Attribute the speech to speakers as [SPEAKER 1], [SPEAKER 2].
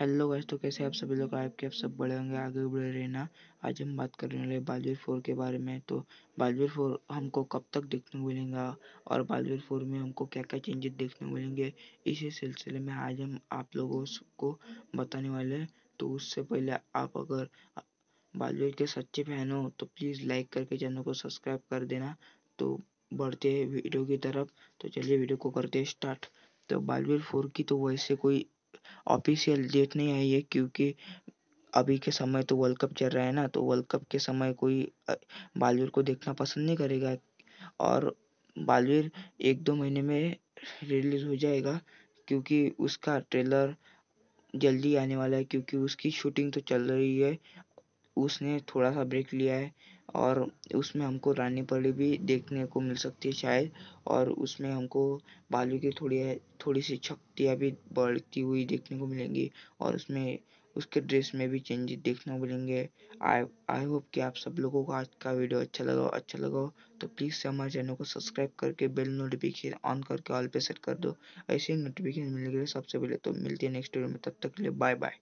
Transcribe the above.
[SPEAKER 1] hello guys तो कैसे आप सभी लोग आपके आप सब बड़े होंगे आगे बढ़े रहना आज हम बात करने वाले बालवीर फोर के बारे में तो बालवीर फोर हमको कब तक देखने को मिलेगा और बालवीर फोर में हमको क्या क्या चेंजेस देखने को मिलेंगे इसी सिलसिले में आज हम आप लोगों को बताने वाले हैं तो उससे पहले आप अगर बालवीर के सच्चे फैन हो तो प्लीज़ लाइक करके चैनल को सब्सक्राइब कर देना तो बढ़ते हैं वीडियो की तरफ तो चलिए वीडियो को करते हैं स्टार्ट तो बालवीर फोर की तो वैसे कोई ऑफिशियल डेट नहीं आई है क्योंकि अभी के समय तो वर्ल्ड कप चल रहा है ना तो वर्ल्ड कप के समय कोई बालवीर को देखना पसंद नहीं करेगा और बालवीर एक दो महीने में रिलीज हो जाएगा क्योंकि उसका ट्रेलर जल्दी आने वाला है क्योंकि उसकी शूटिंग तो चल रही है उसने थोड़ा सा ब्रेक लिया है और उसमें हमको रानी पड़ी भी देखने को मिल सकती है शायद और उसमें हमको बालू की थोड़ी थोड़ी सी शक्तियाँ भी बढ़ती हुई देखने को मिलेंगी और उसमें उसके ड्रेस में भी चेंजेस देखने को मिलेंगे आई आई होप कि आप सब लोगों को आज का वीडियो अच्छा लगा अच्छा लगा हो तो प्लीज़ से हमारे चैनल को सब्सक्राइब करके बेल नोटिफिकेशन ऑन करके ऑल पे सेट कर दो ऐसे ही नोटिफिकेशन मिलने के लिए सबसे पहले तो मिलती है नेक्स्ट वीडियो में तब तक के लिए बाय बाय